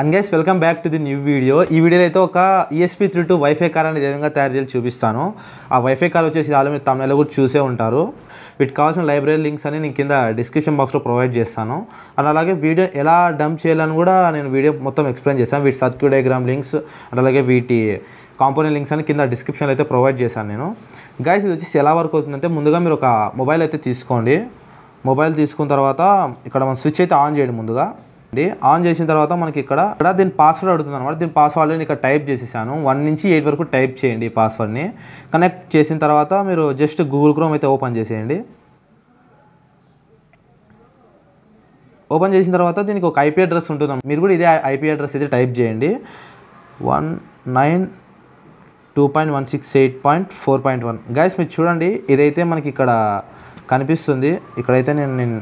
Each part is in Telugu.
and guys welcome back to the new video ఈ వీడియోలో అయితే ఒక ESP three two WiFi car అనేది విధంగా తయారు చేసి చూపిస్తాను ఆ వైఫై కార్ వచ్చేసి దాని తమ తమిళలో కూడా చూసే ఉంటారు వీటికి కావాల్సిన లైబ్రరీ లింక్స్ అని నేను కింద డిస్క్రిప్షన్ బాక్స్లో ప్రొవైడ్ చేస్తాను అండ్ అలాగే వీడియో ఎలా డంప్ చేయాలని కూడా నేను వీడియో మొత్తం ఎక్స్ప్లెయిన్ చేశాను వీటి సర్క్యూ డయాగ్రామ్ లింక్స్ అండ్ అలాగే వీటి కాంపోనెంట్ లింక్స్ అని కింద డిస్క్రిప్షన్లో అయితే ప్రొవైడ్ చేశాను నేను గైస్ ఇది వచ్చేసి ఎలా వర్క్ అవుతుందంటే ముందుగా మీరు ఒక మొబైల్ అయితే తీసుకోండి మొబైల్ తీసుకున్న తర్వాత ఇక్కడ మనం స్విచ్ అయితే ఆన్ చేయండి ముందుగా ఆన్ చేసిన తర్వాత మనకి ఇక్కడ ఇక్కడ దీని పాస్వర్డ్ అడుగుతుంది అనమాట దీని పాస్వర్డ్ నేను ఇక్కడ టైప్ చేసేసాను వన్ నుంచి ఎయిట్ వరకు టైప్ చేయండి పాస్వర్డ్ని కనెక్ట్ చేసిన తర్వాత మీరు జస్ట్ గూగుల్ క్రోమ్ అయితే ఓపెన్ చేసేయండి ఓపెన్ చేసిన తర్వాత దీనికి ఒక ఐపీ అడ్రస్ ఉంటుంది మీరు కూడా ఇదే ఐపీ అడ్రస్ అయితే టైప్ చేయండి one nine two point one six eight point four point one guys మీరు చూడండి ఇదైతే మనకి ఇక్కడ కనిపిస్తుంది ఇక్కడైతే నేను నేను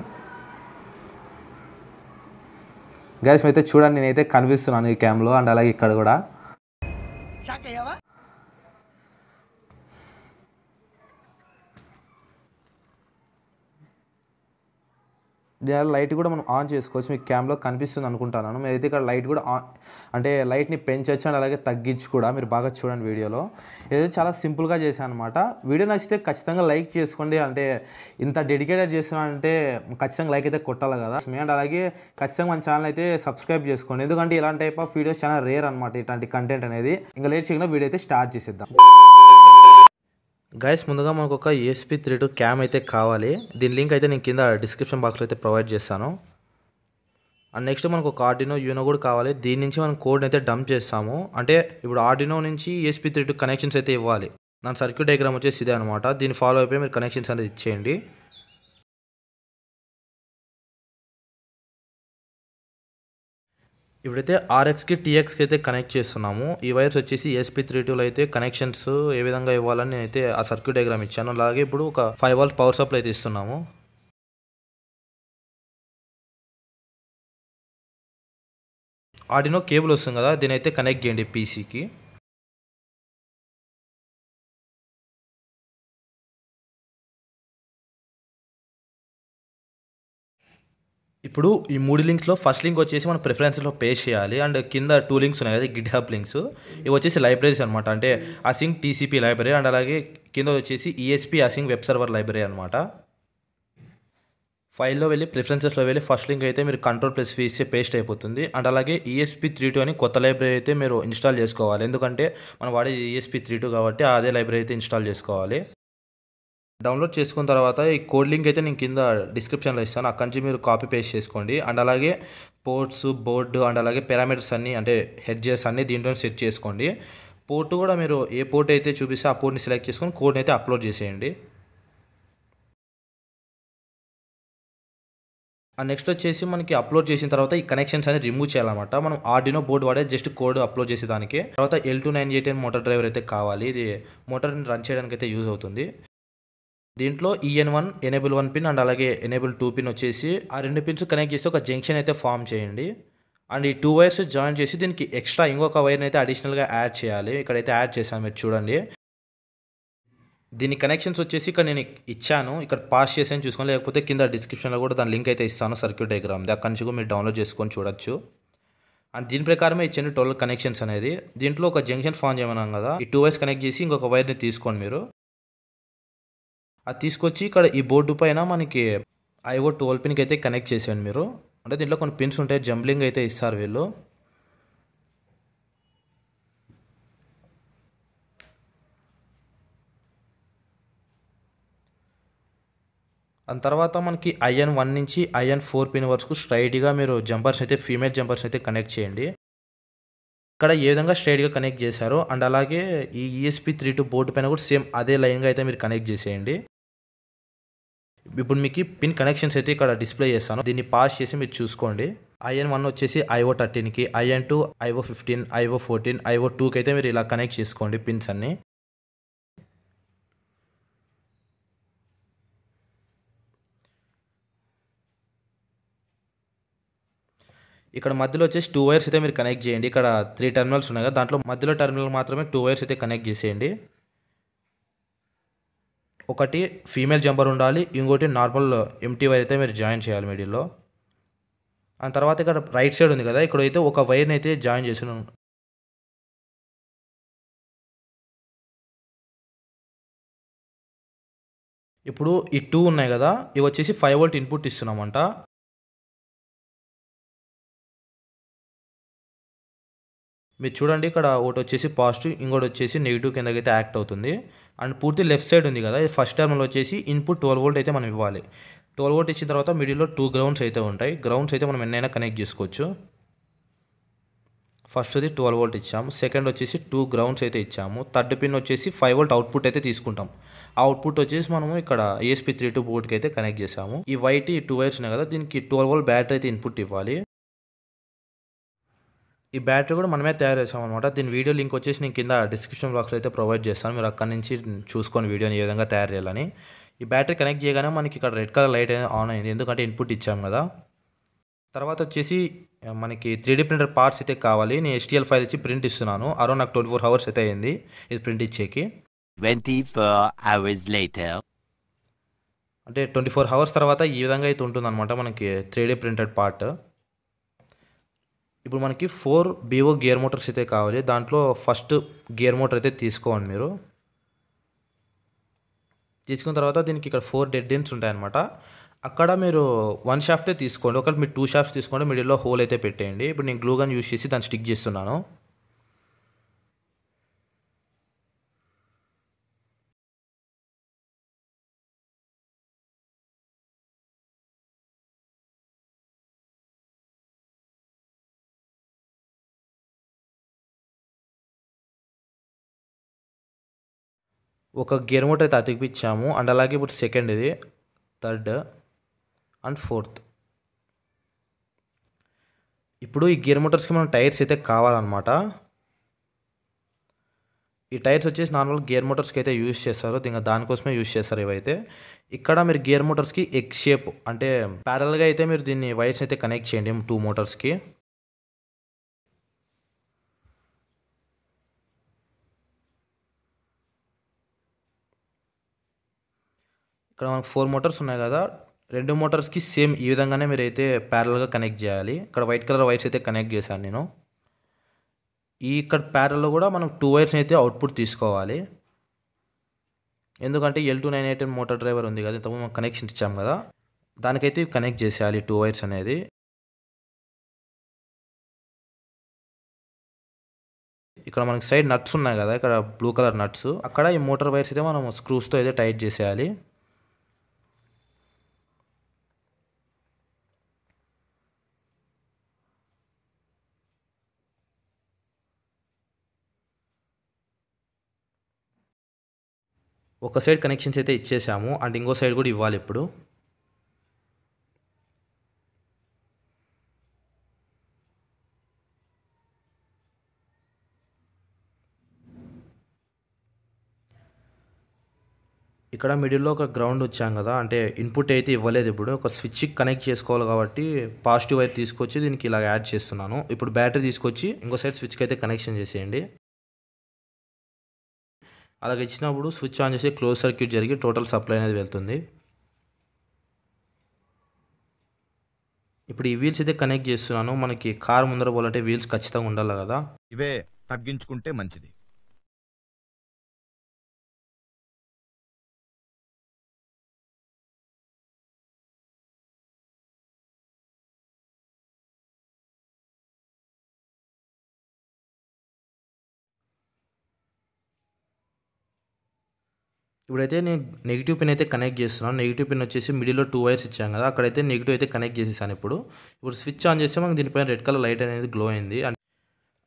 గ్యాస్ అయితే చూడండి నేనైతే కనిపిస్తున్నాను ఈ క్యామ్లో అండ్ అలాగే ఇక్కడ కూడా దీనివల్ల లైట్ కూడా మనం ఆన్ చేసుకోవచ్చు మీకు క్యామ్లో కనిపిస్తుంది అనుకుంటాను అయితే ఇక్కడ లైట్ కూడా ఆన్ అంటే లైట్ని పెంచవచ్చు అండ్ అలాగే తగ్గించి కూడా మీరు బాగా చూడండి వీడియోలో ఇదైతే చాలా సింపుల్గా చేశాను అనమాట వీడియో నచ్చితే ఖచ్చితంగా లైక్ చేసుకోండి అంటే ఇంత డెడికేటెడ్ చేస్తున్నా అంటే ఖచ్చితంగా లైక్ అయితే కొట్టాలి కదా అండ్ అలాగే ఖచ్చితంగా మన ఛానల్ అయితే సబ్స్క్రైబ్ చేసుకోండి ఎందుకంటే ఇలాంటి టైప్ ఆఫ్ వీడియోస్ చాలా రేర్ అనమాట ఇట్లాంటి కంటెంట్ అనేది ఇంకా లేట్ చేయకుండా వీడియో అయితే స్టార్ట్ చేసేద్దాం గైస్ ముందుగా మనకు ఒక ఏఎస్పీ త్రీ టూ క్యామ్ అయితే కావాలి దీని లింక్ అయితే నేను కింద డిస్క్రిప్షన్ బాక్స్లో అయితే ప్రొవైడ్ చేస్తాను అండ్ నెక్స్ట్ మనకు ఒక ఆర్డినో యూనో కూడా కావాలి దీని నుంచి మనం కోడ్ని అయితే డంప్ చేస్తాము అంటే ఇప్పుడు ఆర్డినో నుంచి ఏఎస్పీ త్రీ టూ కనెక్షన్స్ అయితే ఇవ్వాలి నా సర్క్యూట్ డయాగ్రామ్ వచ్చేసి ఇదే అనమాట దీన్ని ఫాలో అయిపోయి మీరు కనెక్షన్స్ అనేది ఇచ్చేయండి ఇప్పుడైతే ఆర్ఎక్స్కి టీఎక్స్కి అయితే కనెక్ట్ చేస్తున్నాము ఈ వైర్స్ వచ్చేసి ఎస్పీ త్రీ టూలో అయితే కనెక్షన్స్ ఏ విధంగా ఇవ్వాలని నేనైతే ఆ సర్క్యూట్ డయాగ్రామ్ ఇచ్చాను అలాగే ఇప్పుడు ఒక ఫైవ్ వాల్ట్ పవర్ సప్లై అయితే ఇస్తున్నాము ఆడినో కేబుల్ వస్తుంది కదా దీని అయితే కనెక్ట్ చేయండి పీసీకి ఇప్పుడు ఈ మూడు లింక్స్లో ఫస్ట్ లింక్ వచ్చేసి మనం ప్రిఫరెన్స్లో పేస్ట్ చేయాలి అండ్ కింద టూ లింక్స్ ఉన్నాయి కదా గిట్ హబ్ లింక్స్ ఇవి వచ్చేసి లైబ్రరీస్ అనమాట అంటే అసింగ్ టీసీపీ లైబ్రరీ అండ్ అలాగే కింద వచ్చేసి ESP e async web server library అనమాట ఫైల్లో వెళ్ళి ప్రిఫరెన్సెస్లో వెళ్ళి ఫస్ట్ లింక్ అయితే మీరు కంట్రోల్ ప్లస్ ఫీజే పేస్ట్ అయిపోతుంది అండ్ అలాగే ఈఎస్పీ త్రీ టూ అని కొత్త లైబ్రరీ అయితే మీరు ఇన్స్టాల్ చేసుకోవాలి ఎందుకంటే మనం వాడే ఈఎస్పీ త్రీ టూ కాబట్టి అదే లైబ్రరీ అయితే ఇన్స్టాల్ చేసుకోవాలి డౌన్లోడ్ చేసుకున్న తర్వాత ఈ కోడ్ లింక్ అయితే నేను కింద డిస్క్రిప్షన్లో ఇస్తాను అక్కడి నుంచి మీరు కాపీ పేస్ట్ చేసుకోండి అండ్ అలాగే పోర్ట్స్ బోర్డు అండ్ అలాగే పారామీటర్స్ అన్నీ అంటే హెడ్జెస్ అన్నీ దీంట్లో సెట్ చేసుకోండి పోర్ట్ కూడా మీరు ఏ పోర్ట్ అయితే చూపిస్తే ఆ పోర్ట్ని సెలెక్ట్ చేసుకొని కోడ్ని అయితే అప్లోడ్ చేసేయండి నెక్స్ట్ వచ్చేసి మనకి అప్లోడ్ చేసిన తర్వాత ఈ కనెక్షన్స్ అనేది రిమూవ్ చేయాలన్నమాట మనం ఆర్డినో బోర్డు వాడే జస్ట్ కోడ్ అప్లోడ్ చేసేదానికి తర్వాత L two nine eight motor driver అయితే కావాలి ఇది మోటార్ని రన్ చేయడానికి అయితే యూజ్ అవుతుంది దీంట్లో EN one enable one pin and అలాగే ఎనేబుల్ టూ పిన్ వచ్చేసి ఆ రెండు పిన్స్ కనెక్ట్ చేసి ఒక జంక్షన్ అయితే ఫామ్ చేయండి అండ్ ఈ టూ వైర్స్ జాయిన్ చేసి దీనికి ఎక్స్ట్రా ఇంకొక వైర్ని అయితే అడిషనల్గా యాడ్ చేయాలి ఇక్కడైతే యాడ్ చేశాను మీరు చూడండి దీని కనెక్షన్స్ వచ్చేసి ఇక్కడ నేను ఇచ్చాను ఇక్కడ పాస్ చేసాను చూసుకోండి లేకపోతే కింద డిస్క్రిప్షన్లో కూడా దాని లింక్ అయితే ఇస్తాను సర్క్యూట్ డయాగ్రామ్ అక్కడి నుంచి కూడా మీరు డౌన్లోడ్ చేసుకొని చూడొచ్చు అండ్ దీని ప్రకారమే ఇచ్చాను టోటల్ కనెక్షన్స్ అనేది దీంట్లో ఒక జంక్షన్ ఫామ్ చేయమన్నాం కదా ఈ టూ వైర్స్ కనెక్ట్ చేసి ఇంకొక వైర్ని తీసుకోండి మీరు అది తీసుకొచ్చి ఇక్కడ ఈ బోర్డు పైన మనకి ఐఓ టోల్ పిన్కి అయితే కనెక్ట్ చేసేయండి మీరు అంటే దీంట్లో కొన్ని పిన్స్ ఉంటాయి జంబ్లింగ్ అయితే ఇస్తారు వీళ్ళు దాని తర్వాత మనకి ఐఎన్ వన్ నుంచి ఐఎన్ ఫోర్ పిన్ వరకు స్ట్రైట్గా మీరు జంపర్స్ అయితే ఫీమేల్ జంపర్స్ అయితే కనెక్ట్ చేయండి ఇక్కడ ఏ విధంగా స్ట్రైట్గా కనెక్ట్ చేశారు అండ్ అలాగే ఈ ఈఎస్పి త్రీ టూ బోర్డు పైన కూడా సేమ్ అదే లైన్గా అయితే మీరు కనెక్ట్ చేసేయండి ఇప్పుడు మీకు పిన్ కనెక్షన్స్ అయితే ఇక్కడ డిస్ప్లే చేస్తాను దీన్ని పాస్ చేసి మీరు చూసుకోండి ఐఎన్ వన్ వచ్చేసి ఐఓ థర్టీన్కి IN two IO fifteen IO fourteen IO టూకి అయితే మీరు ఇలా కనెక్ట్ చేసుకోండి పిన్స్ అన్ని ఇక్కడ మధ్యలో వచ్చేసి టూ వైర్స్ అయితే మీరు కనెక్ట్ చేయండి ఇక్కడ త్రీ టర్మినల్స్ ఉన్నాయి కదా దాంట్లో మధ్యలో టర్మినల్ మాత్రమే టూ వైర్స్ అయితే కనెక్ట్ చేసేయండి ఒకటి ఫీమేల్ జంపర్ ఉండాలి ఇంకోటి నార్మల్ ఎంటీ వైర్ అయితే మీరు జాయిన్ చేయాలి మిడిల్లో ఆ తర్వాత ఇక్కడ రైట్ సైడ్ ఉంది కదా ఇక్కడైతే ఒక వైర్ని అయితే జాయిన్ చేసిన ఇప్పుడు ఈ టూ ఉన్నాయి కదా ఇవి వచ్చేసి ఫైవ్ వోల్ట్ ఇన్పుట్ ఇస్తున్నామంట మీరు చూడండి ఇక్కడ ఒకటి వచ్చేసి పాజిటివ్ ఇంకోటి వచ్చేసి నెగిటివ్ కిందకైతే యాక్ట్ అవుతుంది అండ్ పూర్తి లెఫ్ట్ సైడ్ ఉంది కదా ఫస్ట్ టర్మ్లో వచ్చేసి ఇన్పుట్ ట్వెల్వ్ వోల్ట్ అయితే మనం ఇవ్వాలి ట్వెల్వ్ వోల్ట్ ఇచ్చిన తర్వాత మిడిల్లో టూ గ్రౌండ్స్ అయితే ఉంటాయి గ్రౌండ్స్ అయితే మనం ఎన్నైనా కనెక్ట్ చేసుకోవచ్చు ఫస్ట్ అది ట్వెల్వ్ వోల్ట్ ఇచ్చాము సెకండ్ వచ్చేసి టూ గ్రౌండ్స్ అయితే ఇచ్చాము థర్డ్ పిన్ వచ్చేసి ఫైవ్ వోల్ట్ అవుట్పుట్ అయితే తీసుకుంటాం అవుట్పుట్ వచ్చేసి మనము ఇక్కడ ఏఎస్పీ త్రీ టూ బోర్డ్కి అయితే కనెక్ట్ చేసాము ఈ వైట్ టూ వైర్స్ ఉన్నాయి కదా దీనికి ట్వెల్వ్ వోల్ట్ బ్యాటరీ అయితే ఇన్పుట్ ఇవ్వాలి ఈ బ్యాటరీ కూడా మనమే తయారు చేసామన్నమాట దీని వీడియో లింక్ వచ్చేసి నేను కింద డిస్క్రిప్షన్ బాక్స్లో అయితే ప్రొవైడ్ చేస్తాను మీరు అక్కడి నుంచి చూసుకొని వీడియోని ఏ విధంగా తయారు చేయాలని ఈ బ్యాటరీ కనెక్ట్ చేయగానే మనకి ఇక్కడ రెడ్ కలర్ లైట్ ఆన్ అయింది ఎందుకంటే ఇన్పుట్ ఇచ్చాము కదా తర్వాత వచ్చేసి మనకి త్రీడీ ప్రింటర్ పార్ట్స్ అయితే కావాలి నేను ఎస్టీఎల్ ఫైల్ ఇచ్చి ప్రింట్ ఇస్తున్నాను అరౌండ్ నాకు ట్వంటీ ఫోర్ అవర్స్ అయితే అయింది ఇది ప్రింట్ ఇచ్చేకి ట్వంటీ అవర్స్ లైట్ అంటే ట్వంటీ ఫోర్ అవర్స్ తర్వాత ఈ విధంగా అయితే అనమాట మనకి త్రీడీ ప్రింటెడ్ పార్ట్ ఇప్పుడు మనకి ఫోర్ బీఓ గేర్ మోటార్స్ అయితే కావాలి దాంట్లో ఫస్ట్ గేర్ మోటార్ అయితే తీసుకోండి మీరు తీసుకున్న తర్వాత దీనికి ఇక్కడ ఫోర్ డెడ్ ఎండ్స్ ఉంటాయన్నమాట అక్కడ మీరు వన్ షాఫ్టే తీసుకోండి ఒకవేళ మీరు టూ షాఫ్ట్స్ తీసుకోండి మిడిల్లో హోల్ అయితే పెట్టేయండి ఇప్పుడు నేను గ్లూ గన్ యూస్ చేసి దాన్ని స్టిక్ చేస్తున్నాను ఒక గేర్ మోటర్ అయితే అతికిపించాము అండ్ అలాగే ఇప్పుడు సెకండ్ ఇది థర్డ్ అండ్ ఫోర్త్ ఇప్పుడు ఈ గేర్ మోటార్స్కి మనం టైర్స్ అయితే కావాలన్నమాట ఈ టైర్స్ వచ్చేసి నార్మల్ గేర్ మోటార్స్కి అయితే యూజ్ చేస్తారు ఇంకా దానికోసమే యూజ్ చేస్తారు ఇవైతే ఇక్కడ మీరు గేర్ మోటార్స్కి ఎగ్ షేప్ అంటే ప్యారల్గా అయితే మీరు దీన్ని వైర్స్ అయితే కనెక్ట్ చేయండి టూ మోటార్స్కి ఇక్కడ మనకు ఫోర్ మోటార్స్ ఉన్నాయి కదా రెండు మోటార్స్కి సేమ్ ఈ విధంగానే మీరు అయితే ప్యారల్గా కనెక్ట్ చేయాలి ఇక్కడ వైట్ కలర్ వైర్స్ అయితే కనెక్ట్ చేశాను నేను ఈ ఇక్కడ ప్యారల్లో కూడా మనం టూ వైర్స్ని అయితే అవుట్పుట్ తీసుకోవాలి ఎందుకంటే L two nine eight motor driver ఉంది కదా ఇంతకుముందు మనం కనెక్షన్ ఇచ్చాం కదా దానికైతే కనెక్ట్ చేసేయాలి టూ వైర్స్ అనేది ఇక్కడ మనకి సైడ్ నట్స్ ఉన్నాయి కదా ఇక్కడ బ్లూ కలర్ నట్స్ అక్కడ ఈ మోటార్ వైర్స్ అయితే మనం స్క్రూస్తో అయితే టైట్ చేసేయాలి ఒక సైడ్ కనెక్షన్స్ అయితే ఇచ్చేసాము అండ్ ఇంకో సైడ్ కూడా ఇవ్వాలి ఇప్పుడు ఇక్కడ మిడిల్లో ఒక గ్రౌండ్ వచ్చాం కదా అంటే ఇన్పుట్ అయితే ఇవ్వలేదు ఇప్పుడు ఒక స్విచ్కి కనెక్ట్ చేసుకోవాలి కాబట్టి పాజిటివ్ అయితే తీసుకొచ్చి దీనికి ఇలా యాడ్ చేస్తున్నాను ఇప్పుడు బ్యాటరీ తీసుకొచ్చి ఇంకో సైడ్ స్విచ్కి అయితే కనెక్షన్ చేసేయండి అలాగ ఇచ్చినప్పుడు స్విచ్ ఆన్ చేసి క్లోజ్ సర్క్యూట్ జరిగి టోటల్ సప్లై అనేది వెళ్తుంది ఇప్పుడు ఈ వీల్స్ అయితే కనెక్ట్ చేస్తున్నాను మనకి కార్ ముందర పోవాలంటే వీల్స్ ఖచ్చితంగా ఉండాలి కదా ఇవే తగ్గించుకుంటే మంచిది ఇప్పుడైతే నేను నెగిటివ్ పిన్ అయితే కనెక్ట్ చేస్తున్నాను నెగిటివ్ పిన్ వచ్చేసి మిడిల్లో టూ వైర్స్ ఇచ్చాం కదా అక్కడైతే నెగిటివ్ అయితే కనెక్ట్ చేసేసాను ఇప్పుడు ఇప్పుడు స్విచ్ ఆన్ చేస్తే మాకు దీనిపైన రెడ్ కలర్ లైట్ అనేది గ్లో అయింది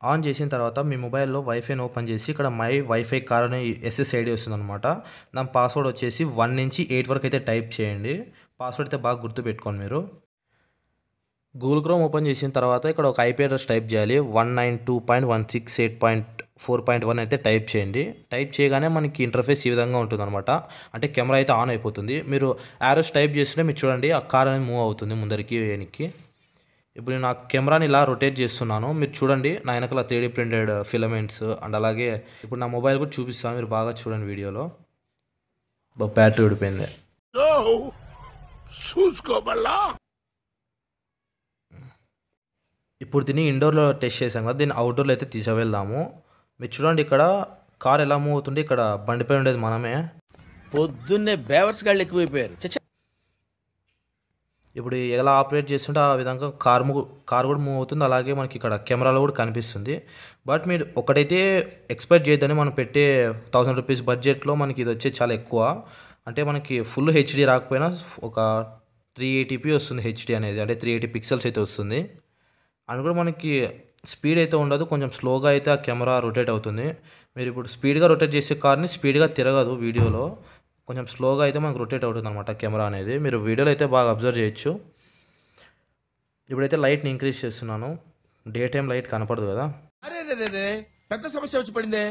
ఆన్ చేసిన తర్వాత మీ మొబైల్లో వైఫైని ఓపెన్ చేసి ఇక్కడ మై వైఫై కార్ అనే ఎస్ఎస్ఐడి వస్తుందన్నమాట దాని పాస్వర్డ్ వచ్చేసి వన్ నుంచి ఎయిట్ వరకు అయితే టైప్ చేయండి పాస్వర్డ్ అయితే బాగా గుర్తుపెట్టుకోండి మీరు గూగుల్ క్రోమ్ ఓపెన్ చేసిన తర్వాత ఇక్కడ ఒక ఐపీ అడ్రస్ టైప్ చేయాలి one nine two point one six eight point four point one అయితే టైప్ చేయండి టైప్ చేయగానే మనకి ఇంటర్ఫేస్ ఈ విధంగా ఉంటుందన్నమాట అంటే కెమెరా అయితే ఆన్ అయిపోతుంది మీరు యారోస్ టైప్ చేస్తుంటే మీరు చూడండి ఆ కార్ అనేది మూవ్ అవుతుంది ముందరికి వెనక్కి ఇప్పుడు నేను ఆ కెమెరాని ఇలా రొటేట్ చేస్తున్నాను మీరు చూడండి నా వెనకాల త్రీడీ ప్రింటెడ్ ఫిలమెంట్స్ అండ్ అలాగే ఇప్పుడు నా మొబైల్ కూడా చూపిస్తాను మీరు బాగా చూడండి వీడియోలో బ్యాటరీ ఊడిపోయింది చూసుకోవాలా ఇప్పుడు దీన్ని ఇండోర్లో టెస్ట్ చేసాం కదా దీన్ని అవుట్డోర్లో అయితే తీసుకువెళ్దాము మీరు చూడండి ఇక్కడ కార్ ఎలా మూవ్ అవుతుంది ఇక్కడ బండిపై ఉండేది మనమే పొద్దున్నే బేవర్స్ గాళ్ళు ఎక్కువైపోయారు ఇప్పుడు ఎలా ఆపరేట్ చేస్తుంటే ఆ విధంగా కార్ కార్ కూడా మూవ్ అవుతుంది అలాగే మనకి ఇక్కడ కెమెరాలో కూడా కనిపిస్తుంది బట్ మీరు ఒకటైతే ఎక్స్పెక్ట్ చేయొద్దని మనం పెట్టే థౌసండ్ రూపీస్ బడ్జెట్లో మనకి ఇది వచ్చేది చాలా ఎక్కువ అంటే మనకి ఫుల్ హెచ్డి రాకపోయినా ఒక త్రీ ఎయిటీపీ వస్తుంది హెచ్డి అనేది అంటే త్రీ ఎయిటీ పిక్సెల్స్ అయితే వస్తుంది అండ్ కూడా మనకి స్పీడ్ అయితే ఉండదు కొంచెం స్లోగా అయితే ఆ కెమెరా రొటేట్ అవుతుంది మీరు ఇప్పుడు స్పీడ్గా రొటేట్ చేసే కార్ని స్పీడ్గా తిరగదు వీడియోలో కొంచెం స్లోగా అయితే మనకు రొటేట్ అవుతుంది అనమాట కెమెరా అనేది మీరు వీడియోలో అయితే బాగా అబ్జర్వ్ చేయొచ్చు ఇప్పుడైతే లైట్ని ఇంక్రీజ్ చేస్తున్నాను డే టైం లైట్ కనపడదు కదా పెద్ద సమస్య వచ్చి పడిందే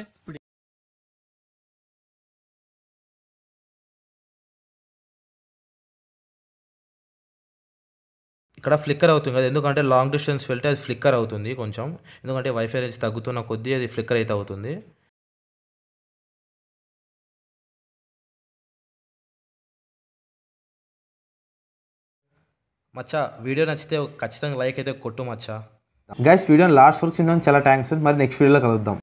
ఇక్కడ ఫ్లిక్కర్ అవుతుంది కదా ఎందుకంటే లాంగ్ డిస్టెన్స్ వెళ్తే అది ఫ్లిక్కర్ అవుతుంది కొంచెం ఎందుకంటే వైఫై రేంజ్ తగ్గుతున్న కొద్దీ అది ఫ్లిక్కర్ అయితే అవుతుంది మచ్చా వీడియో నచ్చితే ఖచ్చితంగా లైక్ అయితే కొట్టు మచ్చా గైస్ వీడియో లాస్ట్ వరకు చిన్న చాలా థ్యాంక్స్ మరి నెక్స్ట్ వీడియోలో కలుద్దాం